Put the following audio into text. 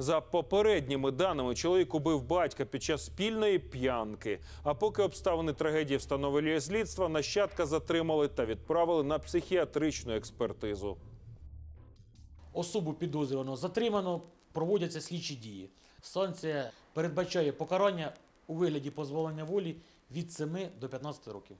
За попередніми даними, чоловік убив батька під час спільної п'янки. А поки обставини трагедії встановлює слідство, нащадка затримали та відправили на психіатричну експертизу. Особу підозрювано затримано, проводяться слідчі дії. Санкція передбачає покарання у вигляді позволення волі від 7 до 15 років.